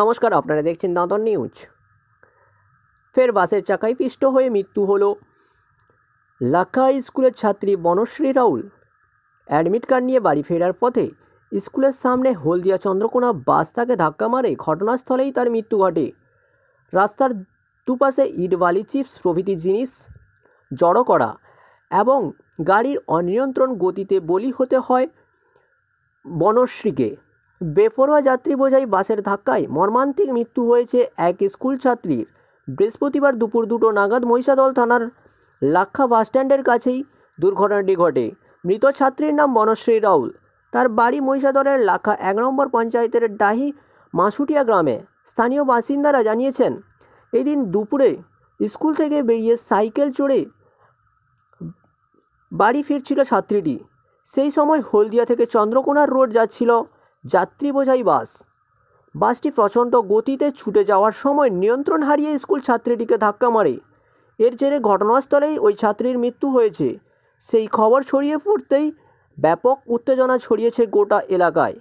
নমস্কার আপনারা দেখছেন দাঁতন নিউজ ফের বাসের চাকায় পিষ্ট হয়ে মৃত্যু হলো লাখা স্কুলের ছাত্রী বনশ্রী রাউল অ্যাডমিট কার্ড নিয়ে বাড়ি ফেরার পথে স্কুলের সামনে হলদিয়া চন্দ্রকোনা বাস তাকে ধাক্কা মারে ঘটনাস্থলেই তার মৃত্যু ঘটে রাস্তার দুপাশে ইট বালি চিপস প্রভৃতি জিনিস জড়ো করা এবং গাড়ির অনিয়ন্ত্রণ গতিতে বলি হতে হয় বনশ্রীকে বেপরোয়া যাত্রী বোঝাই বাসের ধাক্কায় মর্মান্তিক মৃত্যু হয়েছে এক স্কুল ছাত্রীর বৃহস্পতিবার দুপুর দুটো নাগাদ মহিষাদল থানার লাক্ষা বাসস্ট্যান্ডের কাছেই দুর্ঘটনাটি ঘটে মৃত ছাত্রীর নাম বনশ্রী রাউল তার বাড়ি মহিষাদলের লাক্ষা এক নম্বর পঞ্চায়েতের ডাহি মাসুটিয়া গ্রামে স্থানীয় বাসিন্দারা জানিয়েছেন এদিন দুপুরে স্কুল থেকে বেরিয়ে সাইকেল চড়ে বাড়ি ফিরছিল ছাত্রীটি সেই সময় হলদিয়া থেকে চন্দ্রকোনার রোড যাচ্ছিল যাত্রী বোঝাই বাস বাসটি প্রচণ্ড গতিতে ছুটে যাওয়ার সময় নিয়ন্ত্রণ হারিয়ে স্কুল ছাত্রীটিকে ধাক্কা মারে এর জেরে ঘটনাস্থলেই ওই ছাত্রীর মৃত্যু হয়েছে সেই খবর ছড়িয়ে পড়তেই ব্যাপক উত্তেজনা ছড়িয়েছে গোটা এলাকায়